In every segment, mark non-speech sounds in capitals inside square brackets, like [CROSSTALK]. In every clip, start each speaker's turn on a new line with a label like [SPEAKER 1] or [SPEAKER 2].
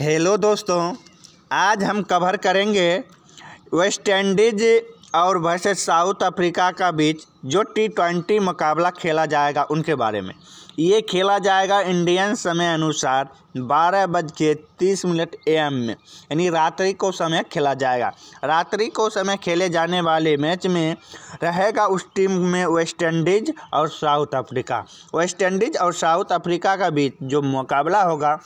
[SPEAKER 1] Hello दोस्तों आज हम कवर करेंगे वेस्ट इंडीज और वैसे साउथ अफ्रीका का बीच जो टी ट्वेंटी मुकाबला खेला जाएगा उनके बारे में ये खेला जाएगा इंडियन समय अनुसार बारह बज के तीस मिनट ए एम में यानी रात्रि को समय खेला जाएगा रात्रि को समय खेले जाने वाले मैच में रहेगा उस टीम में वेस्ट इंडीज और साउथ अफ्रीका वेस्ट इंडीज और साउथ अफ्रीका का बीच जो मुकाबला होगा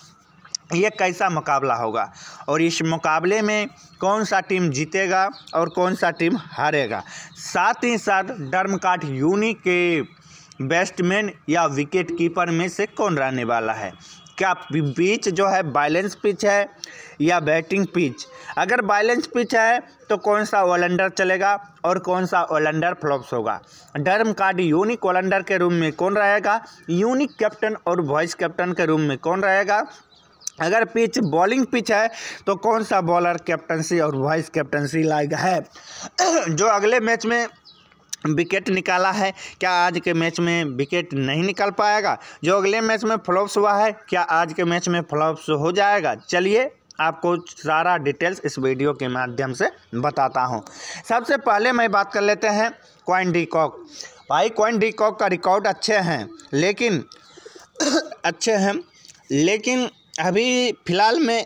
[SPEAKER 1] ये कैसा मुकाबला होगा और इस मुकाबले में कौन सा टीम जीतेगा और कौन सा टीम हारेगा साथ ही साथ डर्मकाट यूनिक के बैट्समैन या विकेट कीपर में से कौन रहने वाला है क्या पिच जो है बैलेंस पिच है या बैटिंग पिच अगर बैलेंस पिच है तो कौन सा ओलंडर चलेगा और कौन सा ओलंडर फ्लॉप्स होगा डर्म कार्ड यूनिक ओलंडर के रूम में कौन रहेगा यूनिक कैप्टन और वाइस कैप्टन के रूम में कौन रहेगा अगर पिच बॉलिंग पिच है तो कौन सा बॉलर कैप्टनसी और वाइस कैप्टनसी लाइक है [CLEARS THROAT] जो अगले मैच में विकेट निकाला है क्या आज के मैच में विकेट नहीं निकल पाएगा जो अगले मैच में फ्लॉप्स हुआ है क्या आज के मैच में फ्लॉप्स हो जाएगा चलिए आपको सारा डिटेल्स इस वीडियो के माध्यम से बताता हूँ सबसे पहले मैं बात कर लेते हैं क्वाइन डी कॉक भाई क्वाइन डी कॉक का रिकॉर्ड अच्छे हैं लेकिन [CLEARS THROAT] अच्छे हैं लेकिन अभी फ़िलहाल में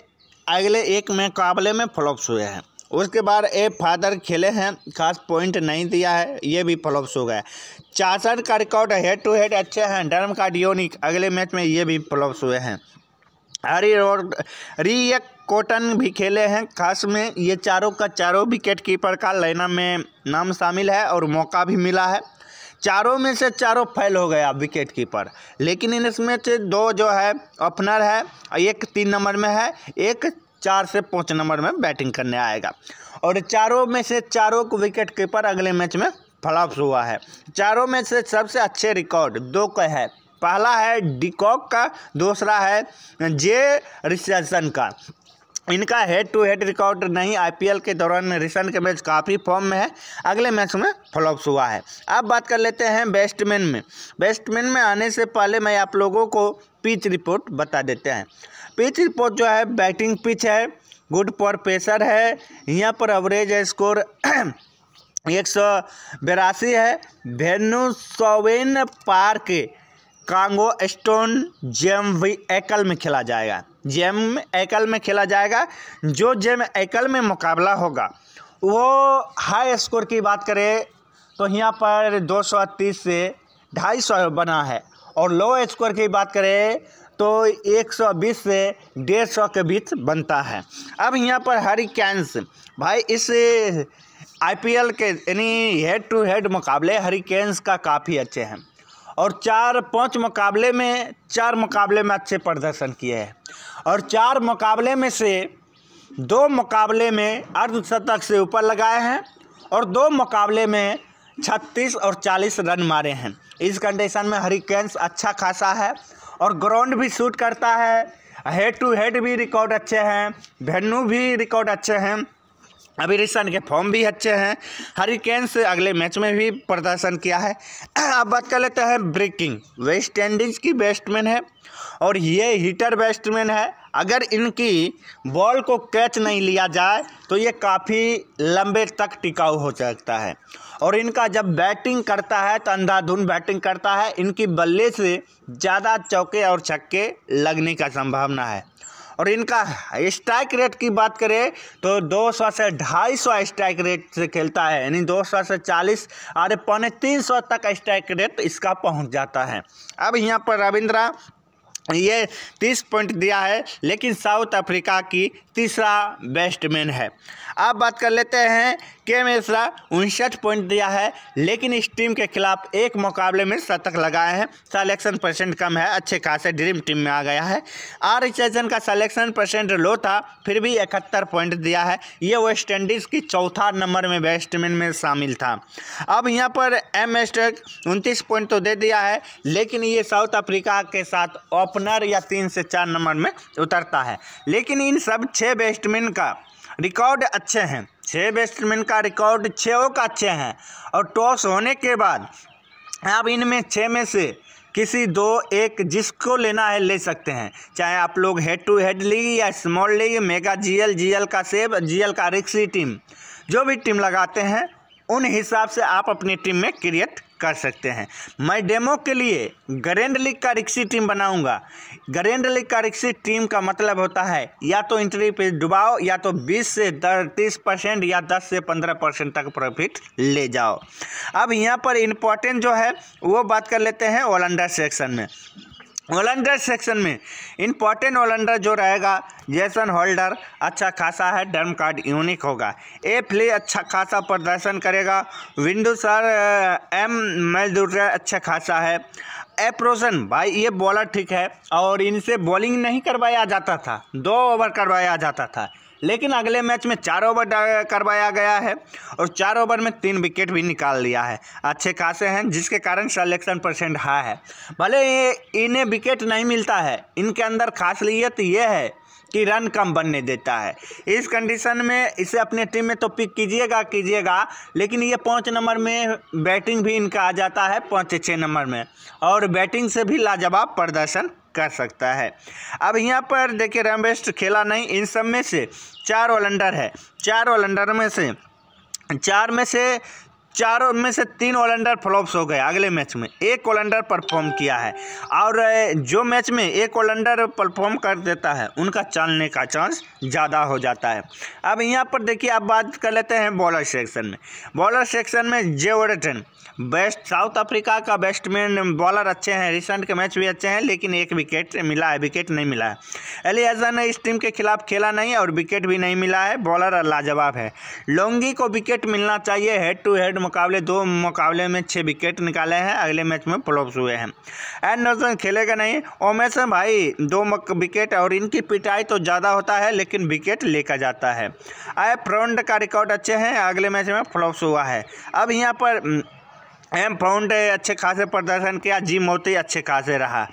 [SPEAKER 1] अगले एक मुकाबले में फ्लॉप्स हुए हैं उसके बाद ए फादर खेले हैं खास पॉइंट नहीं दिया है ये भी फ्लॉप्स हो गया चासर का रिकॉर्ड हेड टू हेड अच्छे हैं डरम का डियोनिक अगले मैच में ये भी फ्लॉप्स हुए हैं हरी और एक कॉटन भी खेले हैं खास में ये चारों का चारों विकेट कीपर का लाइना में नाम शामिल है और मौका भी मिला है चारों में से चारों फैल हो गया विकेट कीपर लेकिन इनमें से दो जो है ओपनर है एक तीन नंबर में है एक चार से पाँच नंबर में बैटिंग करने आएगा और चारों में से चारों को विकेट कीपर अगले मैच में फ्लॉप्स हुआ है चारों में से सबसे अच्छे रिकॉर्ड दो का है पहला है डिकॉक का दूसरा है जे रिसन का इनका हेड टू हेड रिकॉर्ड नहीं आईपीएल के दौरान रिसेंट के मैच काफ़ी फॉर्म में है अगले मैच में फ्लॉप्स हुआ है अब बात कर लेते हैं बैट्समैन में बैट्समैन में आने से पहले मैं आप लोगों को पिच रिपोर्ट बता देते हैं पिच रिपोर्ट जो है बैटिंग पिच है गुड पर पेसर है यहाँ पर एवरेज स्कोर [CLEARS THROAT] एक सौ बेरासी है वेन्यू सोवेन पार्क कांगो स्टोन जेम वी एकल में खेला जाएगा जेम एकल में खेला जाएगा जो जेम एकल में मुकाबला होगा वो हाई स्कोर की बात करें तो यहाँ पर 230 से 250 बना है और लो स्कोर की बात करें तो 120 से डेढ़ के बीच बनता है अब यहाँ पर हरी कैंस भाई इस आईपीएल के यानी हेड टू हेड मुकाबले हरी कैंस का काफ़ी अच्छे हैं और चार पांच मुकाबले में चार मुकाबले में अच्छे प्रदर्शन किए हैं और चार मुकाबले में से दो मुकाबले में अर्धशतक से ऊपर लगाए हैं और दो मुकाबले में छत्तीस और चालीस रन मारे हैं इस कंडीशन में हरिकेंस अच्छा खासा है और ग्राउंड भी शूट करता है हेड टू हेड भी रिकॉर्ड अच्छे हैं वेन्यू भी रिकॉर्ड अच्छे हैं अभी रिशन के फॉर्म भी अच्छे हैं हरिकेन्स अगले मैच में भी प्रदर्शन किया है अब बात कर लेते हैं ब्रेकिंग वेस्ट इंडीज की बैट्समैन है और ये हीटर बैट्समैन है अगर इनकी बॉल को कैच नहीं लिया जाए तो ये काफ़ी लंबे तक टिकाऊ हो सकता है और इनका जब बैटिंग करता है तो अंधाधुन बैटिंग करता है इनकी बल्ले से ज़्यादा चौके और छक्के लगने का संभावना है और इनका स्ट्राइक रेट की बात करें तो दो सौ से ढाई सौ स्ट्राइक रेट से खेलता है यानी दो सौ से चालीस अरे पौने तीन सौ तक स्ट्राइक रेट इसका पहुंच जाता है अब यहाँ पर रविंद्रा ये तीस पॉइंट दिया है लेकिन साउथ अफ्रीका की तीसरा बैट्समैन है अब बात कर लेते हैं के मिश्रा उनसठ पॉइंट दिया है लेकिन इस टीम के खिलाफ एक मुकाबले में शतक लगाए हैं सलेक्शन परसेंट कम है अच्छे खासे ड्रीम टीम में आ गया है आर चैजन का सलेक्शन परसेंट लो था फिर भी इकहत्तर पॉइंट दिया है ये वेस्ट इंडीज़ की चौथा नंबर में बैट्समैन में शामिल था अब यहाँ पर एम एस्टक उनतीस पॉइंट तो दे दिया है लेकिन ये साउथ अफ्रीका के साथ ओपनर या तीन से चार नंबर में उतरता है लेकिन इन सब छः छः बैट्समैन का रिकॉर्ड अच्छे हैं छः बैट्समैन का रिकॉर्ड छः का अच्छे हैं और टॉस होने के बाद आप इनमें छः में से किसी दो एक जिसको लेना है ले सकते हैं चाहे आप लोग हेड टू हेड लीग या small league mega GL GL का सेब जीएल का रिक्सी टीम जो भी टीम लगाते हैं उन हिसाब से आप अपनी टीम में क्रिएट कर सकते हैं मैं डेमो के लिए गरेंड लीग का रिक्सी टीम बनाऊंगा गरेंड लीग का रिक्सी टीम का मतलब होता है या तो इंट्री पे डुबाओ या तो 20 से तीस परसेंट या 10 से 15 परसेंट तक प्रॉफिट ले जाओ अब यहाँ पर इम्पोर्टेंट जो है वो बात कर लेते हैं ओलंडर सेक्शन में ओलंडर सेक्शन में इंपॉर्टेंट ओलंडर जो रहेगा जैसन होल्डर अच्छा खासा है डर्म कार्ड यूनिक होगा ए प्ले अच्छा खासा प्रदर्शन करेगा विंडो सर एम मेल अच्छा खासा है एप्रोसन भाई ये बॉलर ठीक है और इनसे बॉलिंग नहीं करवाया जाता था दो ओवर करवाया जाता था लेकिन अगले मैच में चार ओवर करवाया गया है और चार ओवर में तीन विकेट भी निकाल लिया है अच्छे खासे हैं जिसके कारण सलेक्शन परसेंट हाई है भले ये इन्हें विकेट नहीं मिलता है इनके अंदर खासियत ये है कि रन कम बनने देता है इस कंडीशन में इसे अपने टीम में तो पिक कीजिएगा कीजिएगा लेकिन ये पाँच नंबर में बैटिंग भी इनका आ जाता है पाँच छः नंबर में और बैटिंग से भी लाजवाब प्रदर्शन कर सकता है अब यहाँ पर देखिए रेमबेस्ट खेला नहीं इन सब में से चार ऑलंडर है चार ऑलंडर में से चार में से चारों में से तीन ऑलराउंडर फ्लॉप्स हो गए अगले मैच में एक ऑलराउंडर परफॉर्म किया है और जो मैच में एक ऑलराउंडर परफॉर्म कर देता है उनका चलने का चांस ज़्यादा हो जाता है अब यहाँ पर देखिए आप बात कर लेते हैं बॉलर सेक्शन में बॉलर सेक्शन में जेवरटन बेस्ट साउथ अफ्रीका का बैट्समैन बॉलर अच्छे हैं रिसेंट के मैच भी अच्छे हैं लेकिन एक विकेट मिला है विकेट नहीं मिला है अली अजहर ने इस टीम के खिलाफ खेला नहीं और विकेट भी नहीं मिला है बॉलर लाजवाब है लोंगी को विकेट मिलना चाहिए हेड टू हेड मुकाबले दो मुकाबले में छः विकेट निकाले हैं अगले मैच में फ्लॉप्स हुए हैं एंडरसन खेलेगा नहीं ओमेसन भाई दो विकेट और इनकी पिटाई तो ज़्यादा होता है लेकिन विकेट लेकर जाता है आए फ्रंट का रिकॉर्ड अच्छे हैं अगले मैच में फ्लॉप्स हुआ है अब यहाँ पर एम फाउंड अच्छे खासे प्रदर्शन किया जी मोती अच्छे खासे रहा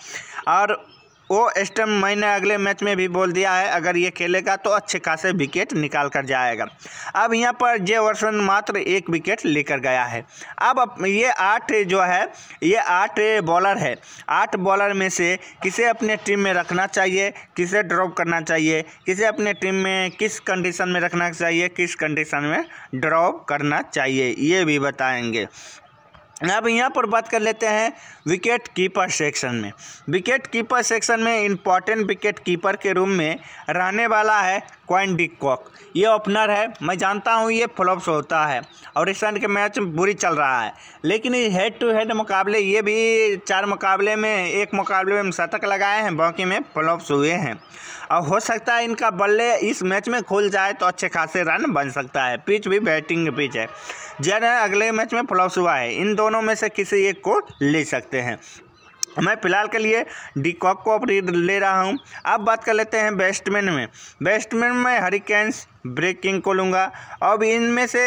[SPEAKER 1] और वो स्टम मैंने अगले मैच में भी बोल दिया है अगर ये खेलेगा तो अच्छे खासे विकेट निकाल कर जाएगा अब यहाँ पर जे वर्षन मात्र एक विकेट लेकर गया है अब ये आठ जो है ये आठ बॉलर है आठ बॉलर में से किसे अपने टीम में रखना चाहिए किसे ड्रॉप करना चाहिए किसे अपने टीम में किस कंडीशन में रखना चाहिए किस कंडीशन में ड्रॉप करना चाहिए ये भी बताएंगे अब यहाँ पर बात कर लेते हैं विकेट कीपर सेक्शन में विकेट कीपर सेक्शन में इम्पॉर्टेंट विकेट कीपर के रूम में रहने वाला है क्वाइन डिकॉक ये ओपनर है मैं जानता हूँ ये फ्लॉप्स होता है और इस रन के मैच बुरी चल रहा है लेकिन हेड टू हेड मुकाबले ये भी चार मुकाबले में एक मुकाबले में शतक लगाए हैं बाकी में फ्लॉप्स हुए हैं और हो सकता है इनका बल्ले इस मैच में खुल जाए तो अच्छे खासे रन बन सकता है पिच भी बैटिंग पिच है जन अगले मैच में फ्लॉप्स हुआ है इन दोनों में से किसी एक को ले सकते हैं मैं फ़िलहाल के लिए डी कॉक को ले रहा हूँ अब बात कर लेते हैं बैट्समैन में बैट्समैन में हरिकेन्स ब्रेक किंग को लूँगा अब इनमें से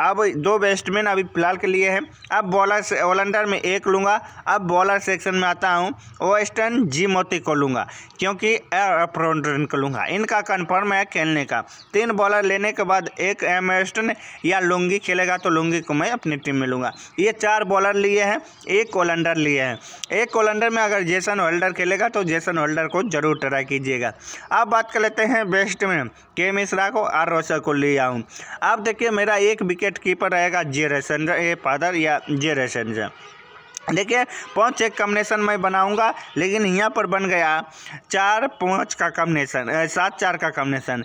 [SPEAKER 1] अब दो बैट्समैन अभी फिलहाल के लिए हैं अब बॉलर ऑलराउंडर में एक लूँगा अब बॉलर सेक्शन में आता हूँ वेस्टर्न जी मोती को लूँगा क्योंकि एफ्रोड्रन को लूँगा इनका कन्फर्म है खेलने का तीन बॉलर लेने के बाद एक एम वेस्टर्न या लुंगी खेलेगा तो लुंगी को मैं अपनी टीम में लूँगा ये चार बॉलर लिए हैं एक ऑलराउंडर लिए हैं एक ऑलराउंडर में अगर जेसन होल्डर खेलेगा तो जेसन होल्डर को जरूर ट्राई कीजिएगा अब बात कर लेते हैं बेस्टमैन के मिश्रा बुमराह को आर रोशर को ले आऊँ आप देखिए मेरा एक विकेट कीपर रहेगा जे रेसेंजर ए फादर या जे रेसेंजर देखिए पाँच एक कम्बिनेशन मैं बनाऊंगा लेकिन यहाँ पर बन गया चार पाँच का कम्बिनेशन सात चार का कम्बिनेशन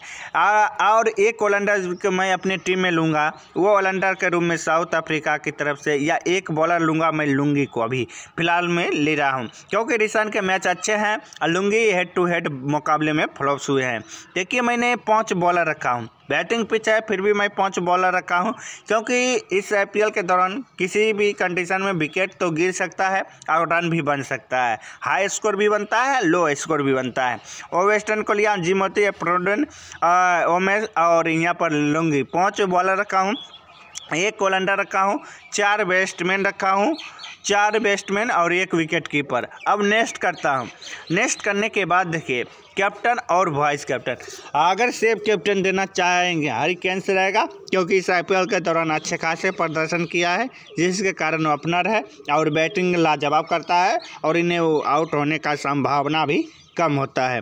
[SPEAKER 1] और एक ओलंडर को मैं अपनी टीम में लूँगा वो ओलंडर के रूप में साउथ अफ्रीका की तरफ से या एक बॉलर लूँगा मैं लुंगी को अभी फिलहाल मैं ले रहा हूँ क्योंकि रिसान के मैच अच्छे हैं और लुंगी हेड टू हेड मुकाबले में फ्लॉप्स हुए हैं देखिए मैंने पाँच बॉलर रखा हूँ बैटिंग पिच है फिर भी मैं पाँच बॉलर रखा हूं क्योंकि इस आईपीएल के दौरान किसी भी कंडीशन में विकेट तो गिर सकता है और रन भी बन सकता है हाई स्कोर भी बनता है लो स्कोर भी बनता है और वेस्टर्न को लिया जिमोती प्रोडन ओमेस और यहाँ पर लूँगी पाँच बॉलर रखा हूँ एक ऑल रखा हूँ चार बैट्समैन रखा हूँ चार बैट्समैन और एक विकेट कीपर अब नेक्स्ट करता हूँ नेक्स्ट करने के बाद देखिए कैप्टन और वाइस कैप्टन अगर सेफ कैप्टन देना चाहेंगे हरी कैंस रहेगा क्योंकि इस आई के दौरान अच्छे खासे प्रदर्शन किया है जिसके कारण वो अपनर है और बैटिंग लाजवाब करता है और इन्हें आउट होने का संभावना भी कम होता है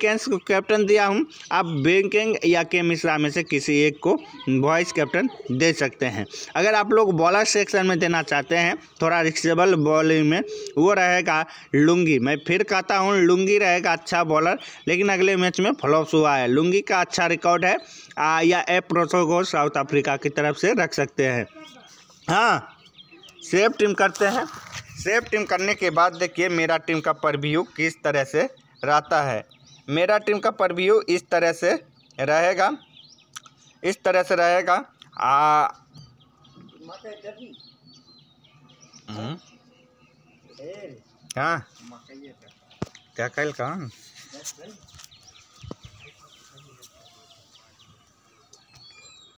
[SPEAKER 1] कैंस को कैप्टन दिया हूँ आप बैंकिंग या के मिश्रा में से किसी एक को वॉइस कैप्टन दे सकते हैं अगर आप लोग बॉलर सेक्शन में देना चाहते हैं थोड़ा रिक्सेबल बॉलिंग में वो रहेगा लुंगी मैं फिर कहता हूँ लुंगी रहेगा अच्छा बॉलर लेकिन अगले मैच में फ्लॉप्स हुआ है लुंगी का अच्छा रिकॉर्ड है आ, या ए प्रोसो को साउथ अफ्रीका की तरफ से रख सकते हैं हाँ सेफ टीम करते हैं सेव टीम करने के बाद देखिए मेरा टीम का परव्यू किस तरह से रहता है मेरा टीम का परव्यू इस तरह से रहेगा इस तरह से रहेगा आ हम्म। हाँ क्या कल कहाँ